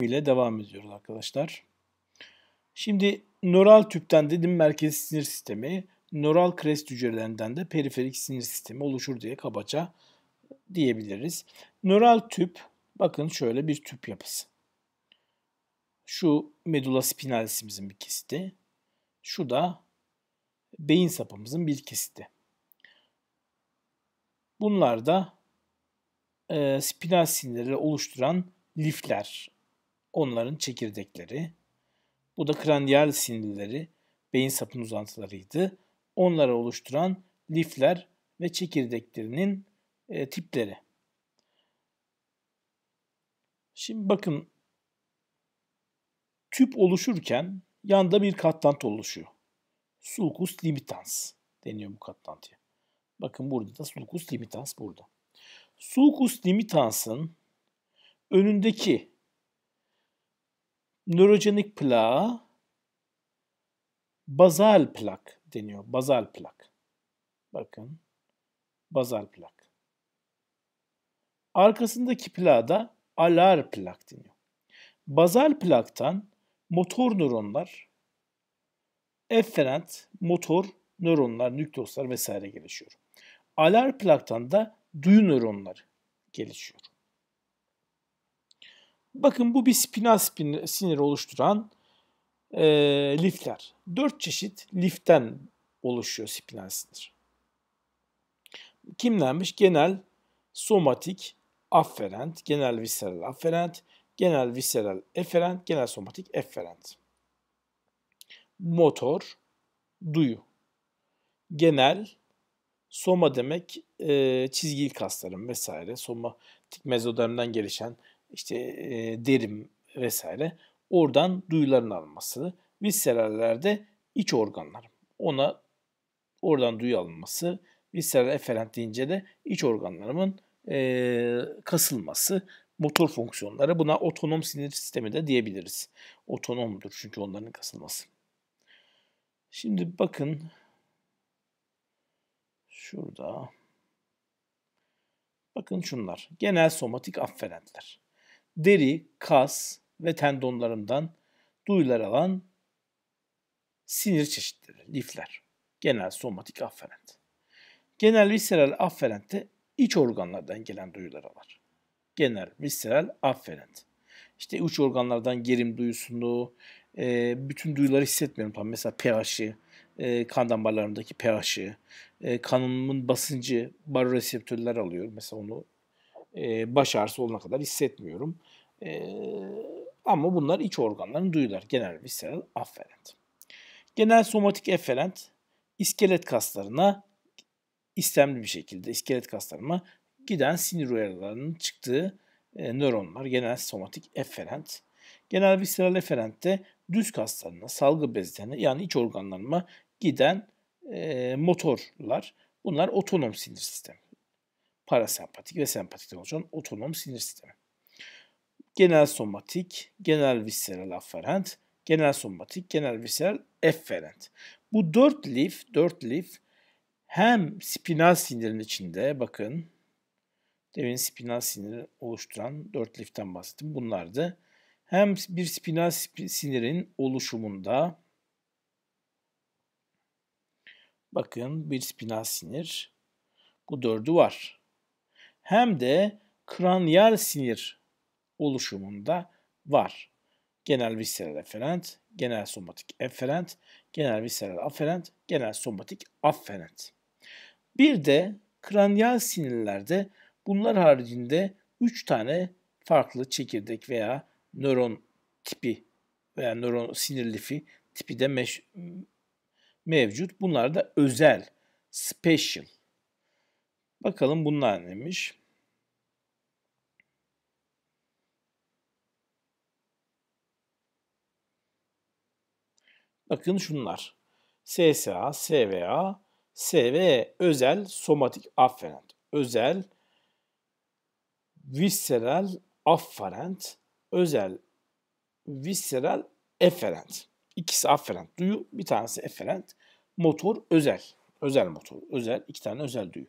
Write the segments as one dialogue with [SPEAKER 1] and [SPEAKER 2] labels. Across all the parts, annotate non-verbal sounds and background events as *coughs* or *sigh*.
[SPEAKER 1] ile devam ediyoruz arkadaşlar. Şimdi nöral tüpten dedim merkez sinir sistemi, nöral krest hücrelerinden de periferik sinir sistemi oluşur diye kabaça diyebiliriz. Nöral tüp bakın şöyle bir tüp yapısı. Şu medula spinalis'imizin bir kesiti. Şu da beyin sapımızın bir kesiti. Bunlar da e, spinal sinirleri oluşturan lifler onların çekirdekleri. Bu da kranial sinirleri, beyin sapın uzantılarıydı. Onları oluşturan lifler ve çekirdeklerinin e, tipleri. Şimdi bakın tüp oluşurken yanda bir katlant oluşuyor. Sulcus limitans deniyor bu katlantıya. Bakın burada da sulcus limitans burada. Sulcus limitansın önündeki nörojenik plağa bazal plak deniyor. Bazal plak. Bakın. Bazal plak. Arkasındaki plağa da alar plak deniyor. Bazal plaktan motor nöronlar, efferent, motor nöronlar, nükleoslar vesaire gelişiyor. Alar plaktan da duyu nöronlar gelişiyor. Bakın bu bir spinal spin, sinir oluşturan e, lifler. Dört çeşit liften oluşuyor spinal sinir. Kimlenmiş? Genel somatik afferent, genel visceral afferent, genel visceral efferent, genel somatik efferent. Motor, duyu. Genel, soma demek e, çizgili kasların vesaire, somatik mezodarından gelişen işte e, derim vesaire. Oradan duyuların alınması. viserallerde iç organlar. Ona oradan duyu alınması. Visceral efferent deyince de iç organlarımın e, kasılması motor fonksiyonları. Buna otonom sinir sistemi de diyebiliriz. Otonomdur çünkü onların kasılması. Şimdi bakın şurada bakın şunlar. Genel somatik afferentler deri, kas ve tendonlarından duyular alan sinir çeşitleri, lifler. Genel somatik afferent. Genel visceral afferent de iç organlardan gelen duyular alar. Genel visceral afferent. İşte uç organlardan gerim duyusunu, e, bütün duyuları hissetmiyorum tam. Mesela pH'i, e, kan damarlarındaki pH'i, e, kanımın basıncı, baroreseptörler alıyor. Mesela onu e, baş ağrısı olana kadar hissetmiyorum. E, ama bunlar iç organların duyular. Genel visceral afferent. Genel somatik efferent iskelet kaslarına istemli bir şekilde iskelet kaslarına giden sinir uyarılarının çıktığı e, nöronlar genel somatik efferent. Genel visceral efferent de düz kaslarına, salgı bezlerine yani iç organlarına giden e, motorlar. Bunlar otonom sinir sistemi parasempatik ve sempatikten oluşan otonom sinir sistemi. Genel somatik, genel visceral afferent, genel somatik, genel visceral efferent. Bu dört lif, dört lif hem spinal sinirin içinde bakın demin spinal siniri oluşturan dört liften bahsettim. Bunlardı. Hem bir spinal sinirin oluşumunda bakın bir spinal sinir bu dördü var hem de kranial sinir oluşumunda var. Genel visceral efferent, genel somatik efferent, genel visceral afferent, genel somatik afferent. Bir de kranial sinirlerde bunlar haricinde 3 tane farklı çekirdek veya nöron tipi veya nöron sinir lifi tipi de mevcut. Bunlar da özel, special Bakalım bunlar neymiş? Bakın şunlar. SSA, SVA, SV özel somatik afferent, özel visceral afferent, özel visceral efferent. İkisi afferent duyu, bir tanesi efferent. Motor özel. Özel motor. Özel. iki tane özel duyu.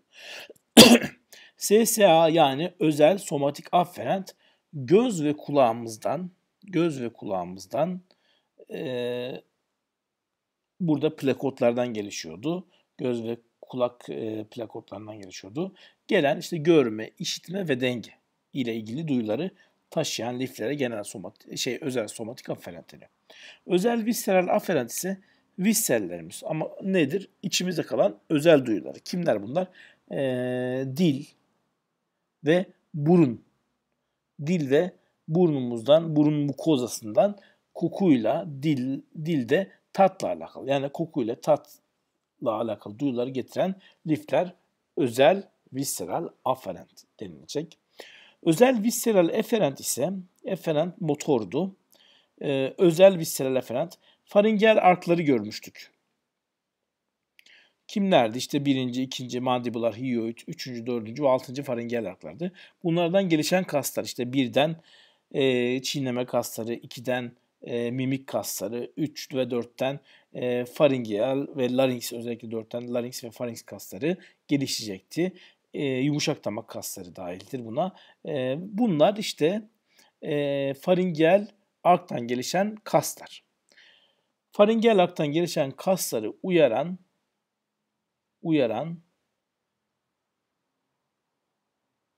[SPEAKER 1] SSA yani özel somatik afferent göz ve kulağımızdan göz ve kulağımızdan e, burada plakotlardan gelişiyordu. Göz ve kulak e, plakotlarından gelişiyordu. Gelen işte görme, işitme ve denge ile ilgili duyuları taşıyan liflere genel somat şey özel somatik afferent Özel visceral afferent ise viscerallerimiz ama nedir? İçimizde kalan özel duyuları. Kimler bunlar? e, dil ve burun. Dil ve burnumuzdan, burun mukozasından kokuyla dil dilde tatla alakalı. Yani kokuyla tatla alakalı duyuları getiren lifler özel visceral afferent denilecek. Özel visceral efferent ise efferent motordu. Ee, özel visceral efferent faringel arkları görmüştük. Kimlerdi? İşte birinci, ikinci mandibular, hyoid, üçüncü, dördüncü ve altıncı faringel arklardı. Bunlardan gelişen kaslar işte birden e, çiğneme kasları, ikiden e, mimik kasları, üç ve dörtten e, faringeal ve larynx özellikle dörtten larynx ve farinx kasları gelişecekti. E, yumuşak damak kasları dahildir buna. E, bunlar işte e, faringeal arktan gelişen kaslar. Faringeal arktan gelişen kasları uyaran uyaran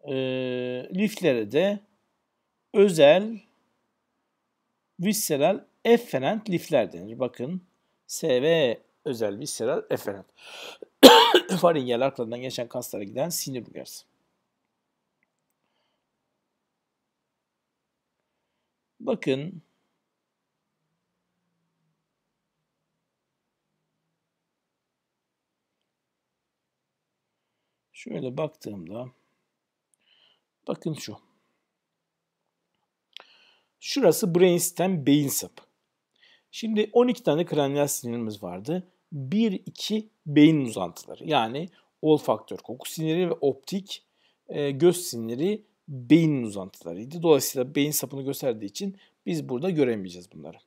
[SPEAKER 1] e, liflere de özel visceral efferent lifler denir. Bakın SV özel visceral efferent. *coughs* Faringeal arkalarından geçen kaslara giden sinir uyarısı. Bakın Şöyle baktığımda bakın şu. Şurası brainstem beyin sapı. Şimdi 12 tane kranial sinirimiz vardı. 1 2 beyin uzantıları. Yani olfaktör koku siniri ve optik e, göz siniri beyin uzantılarıydı. Dolayısıyla beyin sapını gösterdiği için biz burada göremeyeceğiz bunları.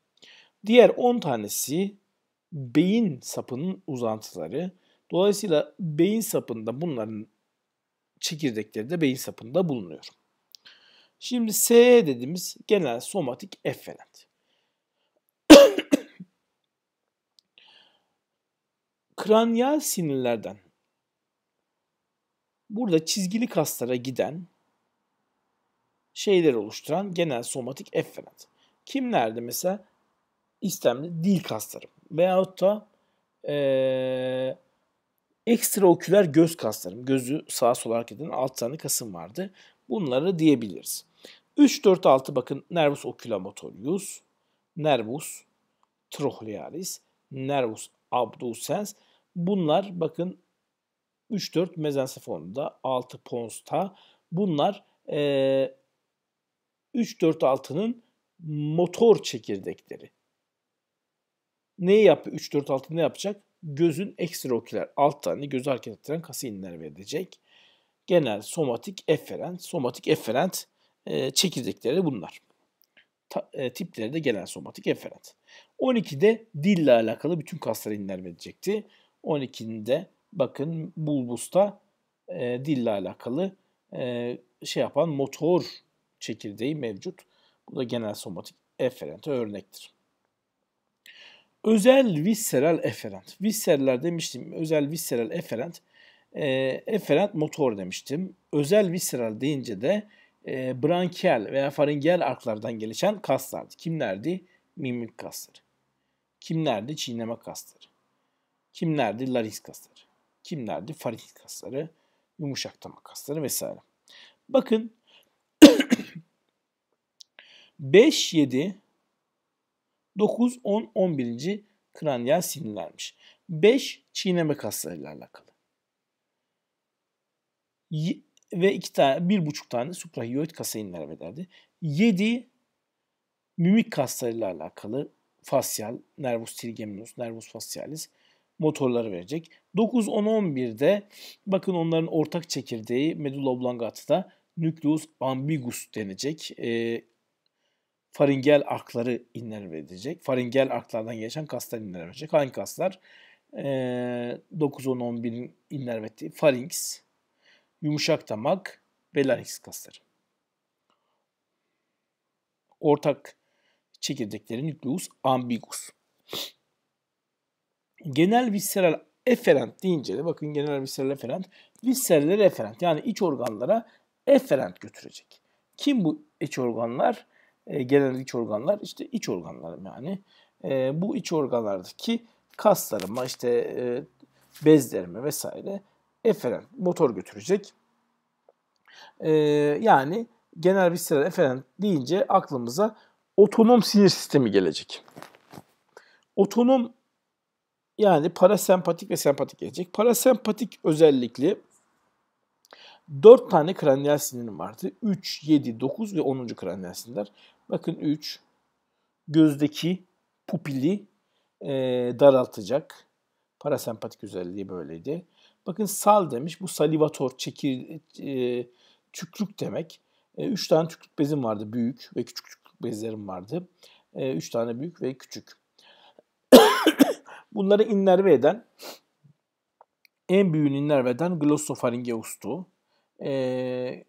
[SPEAKER 1] Diğer 10 tanesi beyin sapının uzantıları. Dolayısıyla beyin sapında bunların çekirdekleri de beyin sapında bulunuyor. Şimdi S dediğimiz genel somatik efferent. *coughs* Kranyal sinirlerden burada çizgili kaslara giden şeyleri oluşturan genel somatik efferent. Kimlerde mesela istemli dil kasları veyahut da ee, ekstraoküler göz kaslarım, gözü sağa sola hareket eden 6 tane kasım vardı. Bunları diyebiliriz. 3, 4, 6 bakın nervus oculamotorius, nervus trochlearis, nervus abducens. Bunlar bakın 3, 4 mezensefalonda, 6 ponsta. Bunlar e, 3, 4, 6'nın motor çekirdekleri. Ne yapıyor? 3, 4, 6 ne yapacak? gözün ekstraokiler alt tane gözü hareket ettiren kaseinler verecek. Genel somatik efferent, somatik efferent e, çekirdekleri bunlar. Ta, e, tipleri de genel somatik efferent. 12'de dille alakalı bütün kaslara inler verecekti. 12'de bakın bulbusta e, dille alakalı e, şey yapan motor çekirdeği mevcut. Bu da genel somatik efferente örnektir. Özel visceral eferent. Visceraller demiştim. Özel visceral eferent. E, ee, eferent motor demiştim. Özel visceral deyince de e, brankial veya faringel arklardan gelişen kaslardı. Kimlerdi? Mimik kasları. Kimlerdi? Çiğneme kasları. Kimlerdi? Larins kasları. Kimlerdi? Farinks kasları. Yumuşak damak kasları vesaire. Bakın 5, *coughs* 7, 9, 10, 11. kranial sinirlermiş. 5 çiğneme kaslarıyla alakalı. Y ve iki tane, bir buçuk tane suprahiyoid kasa inlere ederdi. 7 mimik kaslarıyla alakalı fasyal, nervus trigeminus, nervus fascialis motorları verecek. 9, 10, 11'de bakın onların ortak çekirdeği medulla da nucleus ambiguus denecek. E, faringel akları inler verecek. Faringel aklardan geçen kaslar inler verecek. Hangi kaslar? E, 9, 10, 11'in inler verdiği farinks, yumuşak damak, belarings kasları. Ortak çekirdeklerin nükleus ambigus. Genel visceral eferent deyince de bakın genel visceral eferent, viscerale referent yani iç organlara eferent götürecek. Kim bu iç organlar? e, genel iç organlar işte iç organlarım yani. E, bu iç organlardaki kaslarıma işte e, bezlerime vesaire eferen motor götürecek. E, yani genel bir sıra eferen deyince aklımıza otonom sinir sistemi gelecek. Otonom yani parasempatik ve sempatik gelecek. Parasempatik özellikle 4 tane kranial sinirim vardı. 3, 7, 9 ve 10. kranial sinirler. Bakın 3 gözdeki pupili e, daraltacak. Parasempatik özelliği böyleydi. Bakın sal demiş. Bu salivator, çekir, e, tüklük demek. 3 e, üç tane tüklük bezim vardı. Büyük ve küçük tüklük bezlerim vardı. 3 e, üç tane büyük ve küçük. *coughs* Bunları innerve eden en büyüğünü innerve eden glossofaringeustu. E,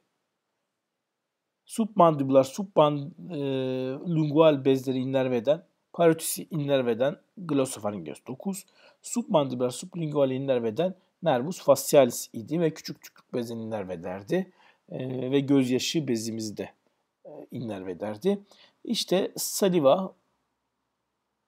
[SPEAKER 1] e, submandibular, sublingual e, bezleri innerveden, parotisi innerveden glosofaringeus 9, submandibular, sublingual innerveden nervus facialis idi ve küçük tükürük bezini innervederdi e, ve gözyaşı bezimizi de e, innervederdi. İşte saliva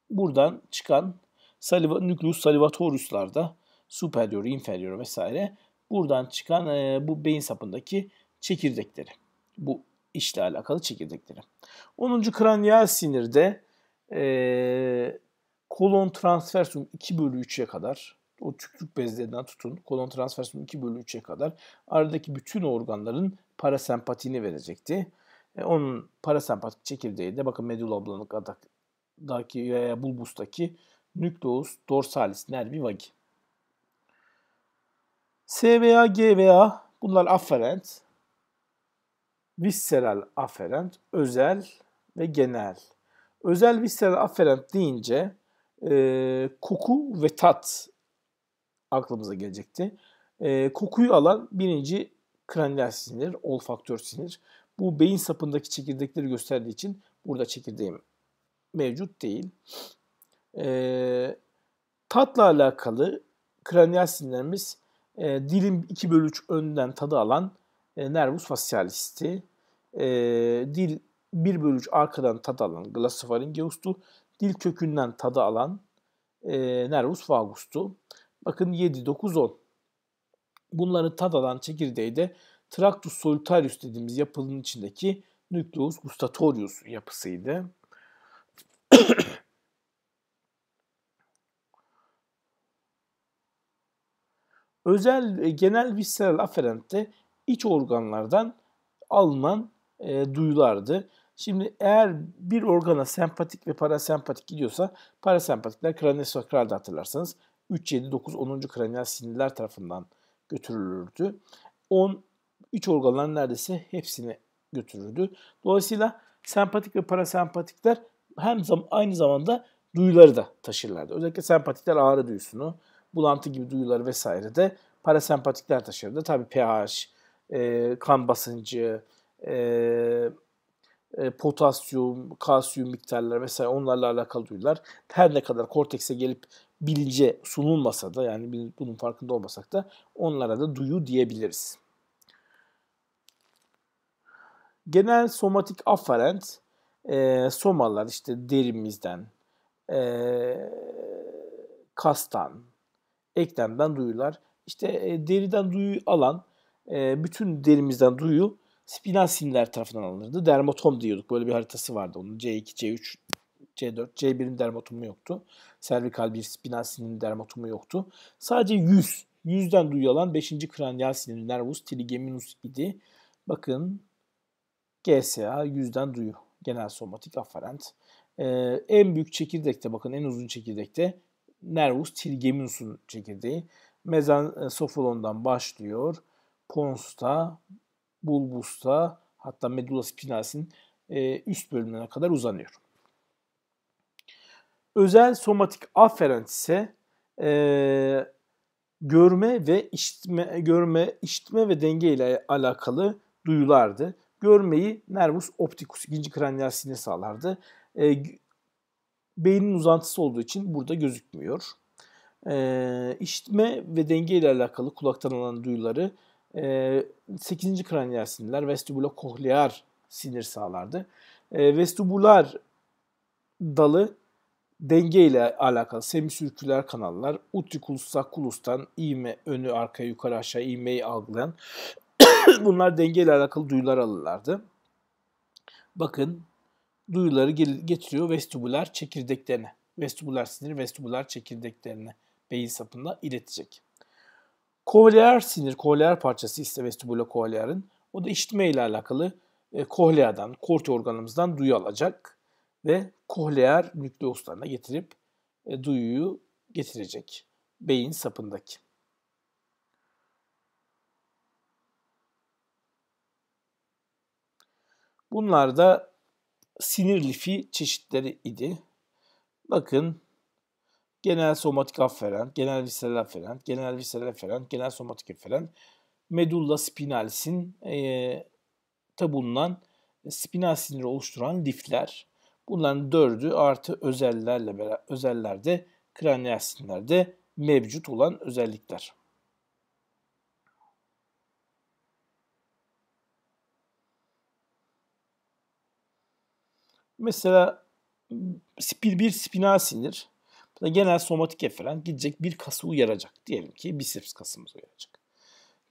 [SPEAKER 1] buradan çıkan saliva, nükleus salivatoruslarda superior, inferior vesaire buradan çıkan e, bu beyin sapındaki çekirdekleri. Bu işle alakalı çekirdekleri. 10. kranial sinirde e, kolon transversum 2 bölü 3'e kadar o tükürük bezlerinden tutun kolon transversum 2 bölü 3'e kadar aradaki bütün organların parasempatini verecekti. E, onun parasempatik çekirdeği de bakın medula ablanık adaktaki veya bulbustaki nükleus dorsalis nervi vagi. S veya G veya bunlar afferent visceral aferent özel ve genel. Özel visceral aferent deyince e, koku ve tat aklımıza gelecekti. E, kokuyu alan birinci kranial sinir, olfaktör sinir. Bu beyin sapındaki çekirdekleri gösterdiği için burada çekirdeğim mevcut değil. E, tatla alakalı kranial sinirlerimiz e, dilim 2 bölü 3 önden tadı alan e, nervus facialisti, e, dil 1 bölü 3 arkadan tad alan glosopharyngeus'tu, dil kökünden tadı alan e, nervus vagus'tu. Bakın 7, 9, 10. Bunları tad alan çekirdeği de Tractus solitarius dediğimiz yapının içindeki Nucleus gustatorius yapısıydı. *coughs* Özel e, genel visceral aferente iç organlardan alınan e, duyulardı. Şimdi eğer bir organa sempatik ve parasempatik gidiyorsa parasempatikler kraniosakral hatırlarsanız 3, 7, 9, 10. kranial sinirler tarafından götürülürdü. 10 iç organların neredeyse hepsini götürürdü. Dolayısıyla sempatik ve parasempatikler hem zam aynı zamanda duyuları da taşırlardı. Özellikle sempatikler ağrı duyusunu, bulantı gibi duyuları vesaire de parasempatikler taşırdı. Tabii pH, e, kan basıncı, e, e, potasyum, kalsiyum miktarları mesela onlarla alakalı duyular. Her ne kadar kortekse gelip bilince sunulmasa da yani bunun farkında olmasak da onlara da duyu diyebiliriz. Genel somatik afferent e, somalar işte derimizden, e, kastan, eklemden duyular. İşte e, deriden duyu alan e, bütün derimizden duyu spinal sinirler tarafından alınırdı. Dermatom diyorduk. Böyle bir haritası vardı onun. C2, C3, C4, C1'in dermatomu yoktu. Servikal bir spinal sinirin dermatomu yoktu. Sadece 100, yüzden duyulan alan 5. kranyal sinir nervus trigeminus idi. Bakın GSA yüzden duyu. Genel somatik aferent. Ee, en büyük çekirdekte bakın en uzun çekirdekte nervus trigeminus'un çekirdeği. Mezan e, sofolon'dan başlıyor. Pons'ta, Bulbus'ta hatta medulla spinalisin e, üst bölümlerine kadar uzanıyor. Özel somatik aferent ise e, görme ve işitme, görme, işitme ve denge ile alakalı duyulardı. Görmeyi nervus opticus, ikinci kranial sinir sağlardı. E, beynin uzantısı olduğu için burada gözükmüyor. E, işitme ve denge ile alakalı kulaktan alan duyuları e, ee, 8. kraniyer sinirler vestibular vestibulokohlear sinir sağlardı. E, ee, vestibular dalı denge ile alakalı semisürküler kanallar utriculus sacculus'tan iğme önü arka yukarı aşağı iğmeyi algılayan *coughs* bunlar denge ile alakalı duyular alırlardı. Bakın duyuları getiriyor vestibular çekirdeklerine. Vestibular sinir vestibular çekirdeklerine beyin sapında iletecek. Kohleer sinir, kohleer parçası ise vestibülokohleerin. O da işitme ile alakalı e, kohleadan, korti organımızdan duyu alacak ve kohleer nükleuslarına getirip e, duyuyu getirecek. Beyin sapındaki. Bunlar da sinir lifi çeşitleri idi. Bakın genel somatik afferent, genel visceral afferent, genel visceral afferent, genel somatik afferent, medulla spinalsin e, ta spinal siniri oluşturan lifler. Bunların dördü artı özellerle beraber özellerde kraniyal sinirlerde mevcut olan özellikler. Mesela bir spinal sinir genel somatik eferent gidecek bir kası uyaracak. Diyelim ki biceps kasımızı uyaracak.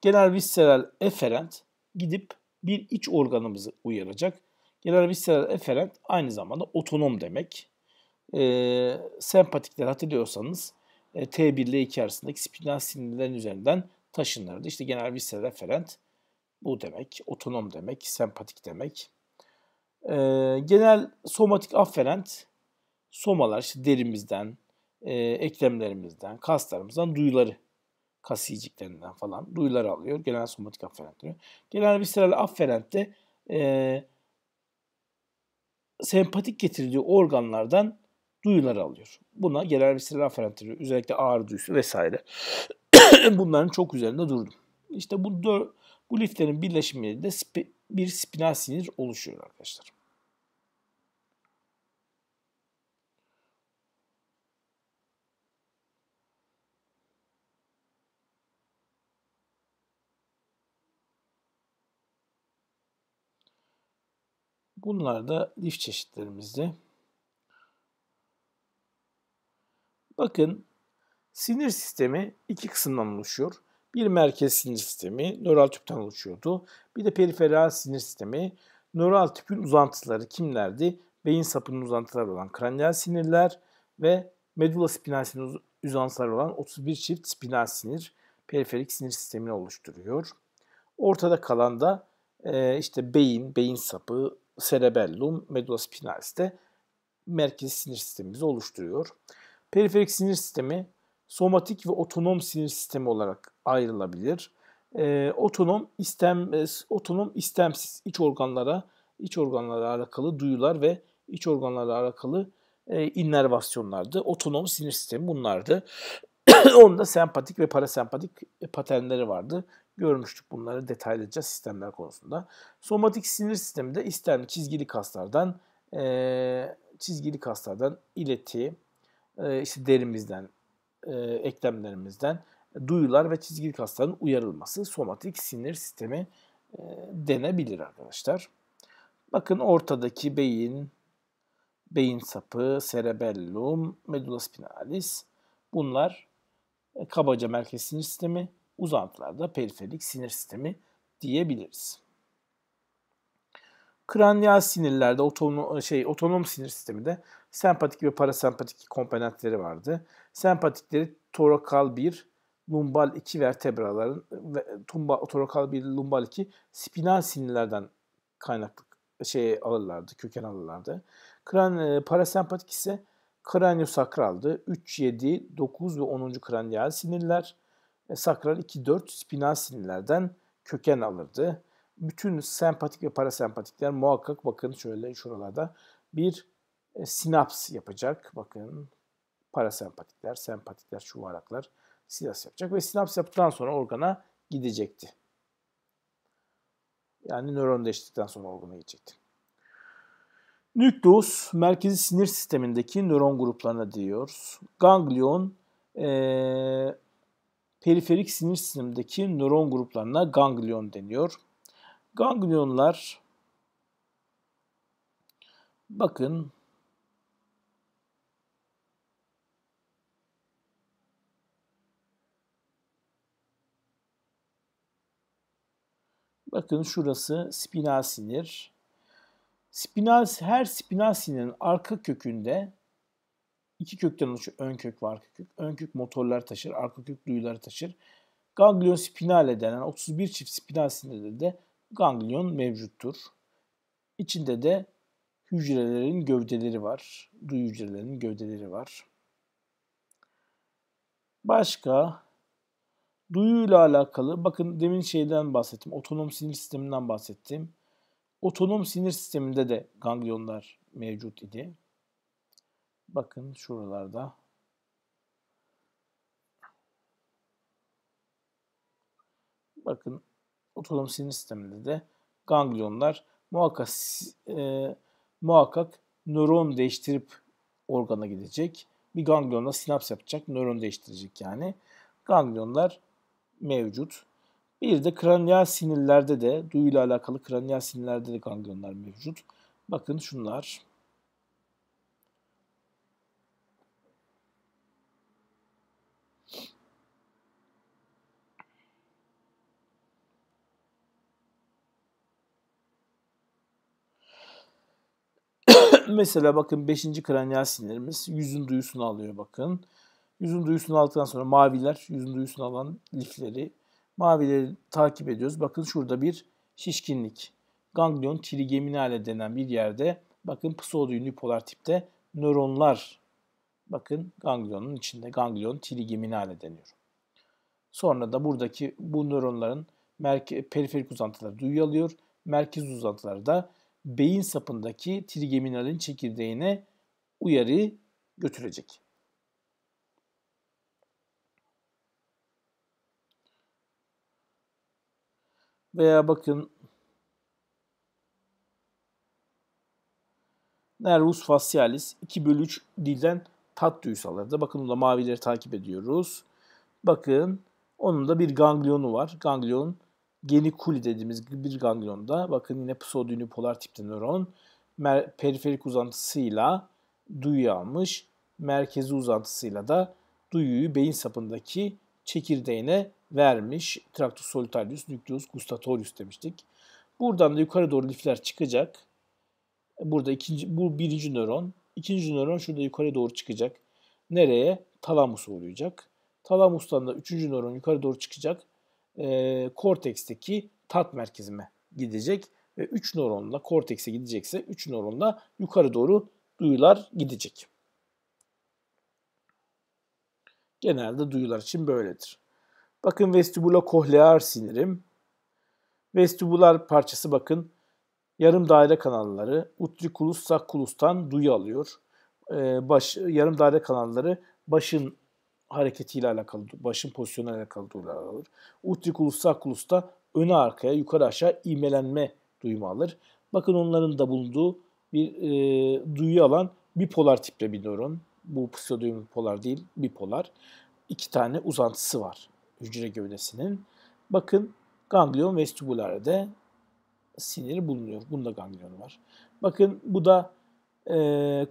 [SPEAKER 1] Genel visceral eferent gidip bir iç organımızı uyaracak. Genel visceral eferent aynı zamanda otonom demek. E, sempatikler hatırlıyorsanız e, T1 ile 2 arasındaki spinal sinirlerin üzerinden taşınırdı. İşte genel visceral eferent bu demek. Otonom demek, sempatik demek. E, genel somatik aferent somalar işte derimizden, e, eklemlerimizden, kaslarımızdan duyuları, kasiyiciklerinden falan duyuları alıyor. Genel somatik afferent diyor. Genel visceral afferent de e, sempatik getirdiği organlardan duyuları alıyor. Buna genel visceral afferent diyor. Özellikle ağrı duyusu vesaire. *coughs* Bunların çok üzerinde durdum. İşte bu, dör, bu liflerin birleşimiyle de spi, bir spinal sinir oluşuyor arkadaşlar. Bunlar da lif çeşitlerimizdi. Bakın sinir sistemi iki kısımdan oluşuyor. Bir merkez sinir sistemi nöral tüpten oluşuyordu. Bir de periferal sinir sistemi. Nöral tüpün uzantıları kimlerdi? Beyin sapının uzantıları olan kranial sinirler ve medulla spinal sinir uzantıları olan 31 çift spinal sinir periferik sinir sistemini oluşturuyor. Ortada kalan da işte beyin, beyin sapı, cerebellum, medulla spinalis de merkezi sinir sistemimizi oluşturuyor. Periferik sinir sistemi somatik ve otonom sinir sistemi olarak ayrılabilir. E, otonom istem e, otonom istemsiz iç organlara iç organlara alakalı duyular ve iç organlara alakalı e, innervasyonlardı. Otonom sinir sistemi bunlardı. *clears throat* Onda sempatik ve parasempatik paternleri vardı görmüştük bunları detaylıca sistemler konusunda. Somatik sinir sistemi de istem çizgili kaslardan e, çizgili kaslardan ileti, e, işte derimizden, e, eklemlerimizden duyular ve çizgili kasların uyarılması somatik sinir sistemi e, denebilir arkadaşlar. Bakın ortadaki beyin, beyin sapı, cerebellum, medulla spinalis bunlar e, kabaca merkez sinir sistemi uzantılarda periferik sinir sistemi diyebiliriz. Kranial sinirlerde otonom, şey, otonom sinir sistemi de sempatik ve parasempatik komponentleri vardı. Sempatikleri torakal 1, lumbal 2 vertebraların ve tumba, torakal 1, lumbal 2 spinal sinirlerden kaynaklı şey alırlardı, köken alırlardı. Kran, e, parasempatik ise Kraniosakraldı. 3, 7, 9 ve 10. kranial sinirler e, sakral 2-4 spinal sinirlerden köken alırdı. Bütün sempatik ve parasempatikler muhakkak bakın şöyle şuralarda bir e, sinaps yapacak. Bakın parasempatikler, sempatikler, şu varaklar sinaps yapacak ve sinaps yaptıktan sonra organa gidecekti. Yani nöron değiştikten sonra organa gidecekti. Nükleus merkezi sinir sistemindeki nöron gruplarına diyoruz. Ganglion e, periferik sinir sistemindeki nöron gruplarına ganglion deniyor. Ganglionlar bakın Bakın şurası spinal sinir. Spinal her spinal sinirin arka kökünde İki kökten oluşuyor. Ön kök ve arka kök. Ön kök motorlar taşır. Arka kök duyuları taşır. Ganglion spinale denen 31 çift spinal sinirde de ganglion mevcuttur. İçinde de hücrelerin gövdeleri var. Duyu hücrelerinin gövdeleri var. Başka duyuyla alakalı bakın demin şeyden bahsettim. Otonom sinir sisteminden bahsettim. Otonom sinir sisteminde de ganglionlar mevcut idi. Bakın şuralarda bakın otonom sinir sisteminde de ganglionlar muhakkak e, muhakkak nöron değiştirip organa gidecek. Bir ganglionla sinaps yapacak, nöron değiştirecek yani. Ganglionlar mevcut. Bir de kranial sinirlerde de duyuyla alakalı kranial sinirlerde de ganglionlar mevcut. Bakın şunlar. *clears throat* mesela bakın 5. kranyal sinirimiz yüzün duyusunu alıyor bakın. Yüzün duyusunu aldıktan sonra maviler yüzün duyusunu alan lifleri mavileri takip ediyoruz. Bakın şurada bir şişkinlik. Ganglion trigeminale denen bir yerde bakın pseudonipolar tipte nöronlar bakın ganglionun içinde ganglion trigeminale deniyor. Sonra da buradaki bu nöronların merke, periferik uzantıları duyu alıyor. Merkez uzantıları da beyin sapındaki trigeminalin çekirdeğine uyarı götürecek. Veya bakın nervus facialis 2 bölü 3 dilden tat duyusu alırdı. Bakın onu da mavileri takip ediyoruz. Bakın onun da bir ganglionu var. Ganglion genikuli dediğimiz bir ganglionda bakın yine pseudonipolar tipte nöron periferik uzantısıyla duyuyu almış. Merkezi uzantısıyla da duyuyu beyin sapındaki çekirdeğine vermiş. Tractus solitarius, nucleus gustatorius demiştik. Buradan da yukarı doğru lifler çıkacak. Burada ikinci, bu birinci nöron. ikinci nöron şurada yukarı doğru çıkacak. Nereye? talamus uğrayacak. Talamus'tan da üçüncü nöron yukarı doğru çıkacak e, korteksteki tat merkezime gidecek. Ve 3 nöronla kortekse gidecekse 3 nöronla yukarı doğru duyular gidecek. Genelde duyular için böyledir. Bakın kohlear sinirim. Vestibular parçası bakın yarım daire kanalları utriculus sakulustan duyu alıyor. Ee, baş, yarım daire kanalları başın hareketiyle alakalı, başın pozisyonuyla alakalı duyular alır. Utrikulus sakkulus da öne arkaya, yukarı aşağı imelenme duyumu alır. Bakın onların da bulunduğu bir e, duyu alan bipolar tipte bir nöron. Bu pseudoduyum polar değil, bipolar. İki tane uzantısı var hücre gövdesinin. Bakın ganglion vestibulerde sinir bulunuyor. Bunda ganglion var. Bakın bu da e,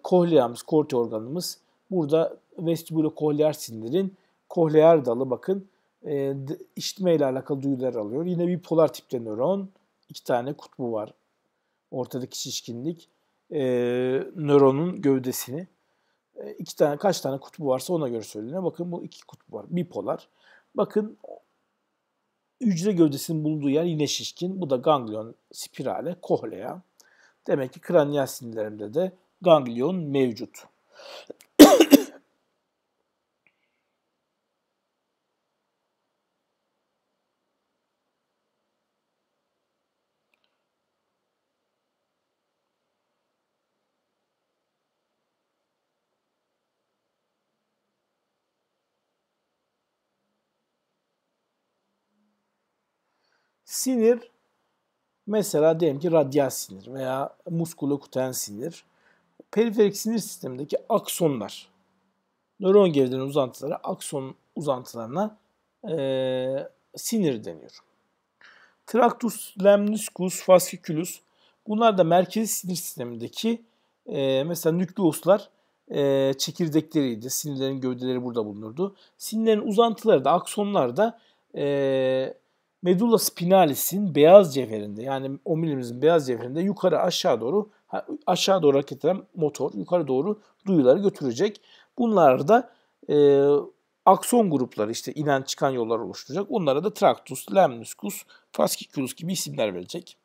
[SPEAKER 1] kohleamız, korti organımız. Burada vestibülokohleer sinirin kohlear dalı bakın e, işitme ile alakalı duyular alıyor. Yine bipolar tipte nöron iki tane kutbu var. Ortadaki şişkinlik e, nöronun gövdesini e, iki tane kaç tane kutbu varsa ona göre söyleniyor. Bakın bu iki kutbu var. Bipolar. Bakın hücre gövdesinin bulunduğu yer yine şişkin. Bu da ganglion spirale, kohlea. Demek ki kraniyal sinirlerimde de ganglion mevcut. Sinir mesela diyelim ki radyal sinir veya muskulokuten sinir. Periferik sinir sistemindeki aksonlar, nöron gerilerinin uzantıları akson uzantılarına e, sinir deniyor. Tractus lemniscus fasciculus bunlar da merkezi sinir sistemindeki e, mesela nükleuslar e, çekirdekleriydi. Sinirlerin gövdeleri burada bulunurdu. Sinirlerin uzantıları da aksonlar da e, medulla spinalis'in beyaz cevherinde yani omilimizin beyaz cevherinde yukarı aşağı doğru aşağı doğru hareket eden motor yukarı doğru duyuları götürecek. Bunlar da e, akson grupları işte inen çıkan yollar oluşturacak. Onlara da traktus, lemniscus, fasciculus gibi isimler verecek.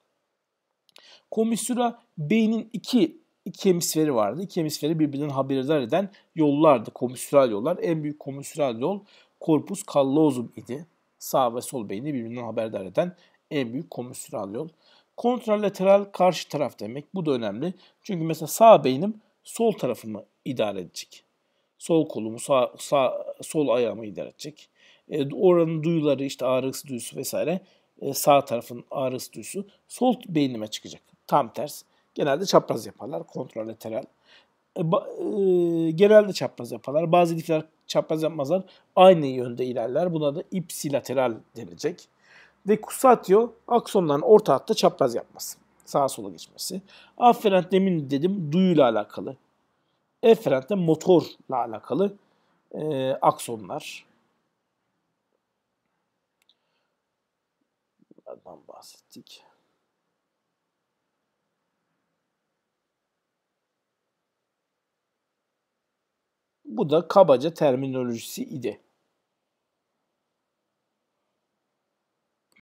[SPEAKER 1] Komisura beynin iki iki hemisferi vardı. İki hemisferi birbirinden haberdar eden yollardı. Komisüral yollar. En büyük komisüral yol korpus callosum idi sağ ve sol beyni birbirinden haberdar eden en büyük komüstral yol. Kontralateral karşı taraf demek. Bu da önemli. Çünkü mesela sağ beynim sol tarafımı idare edecek. Sol kolumu, sağ, sağ sol ayağımı idare edecek. E, oranın duyuları işte ağrısı duyusu vesaire e, sağ tarafın ağrısı duyusu sol beynime çıkacak. Tam ters. Genelde çapraz yaparlar. Kontralateral e, e, genelde çapraz yaparlar. Bazı lifler çapraz yapmazlar. Aynı yönde ilerler. Buna da ipsilateral denilecek. Ve kusatio aksonların orta hatta çapraz yapması. Sağa sola geçmesi. Afferent demin dedim duyuyla alakalı. Efferent de motorla alakalı e, aksonlar. Bunlardan bahsettik. Bu da kabaca terminolojisi idi.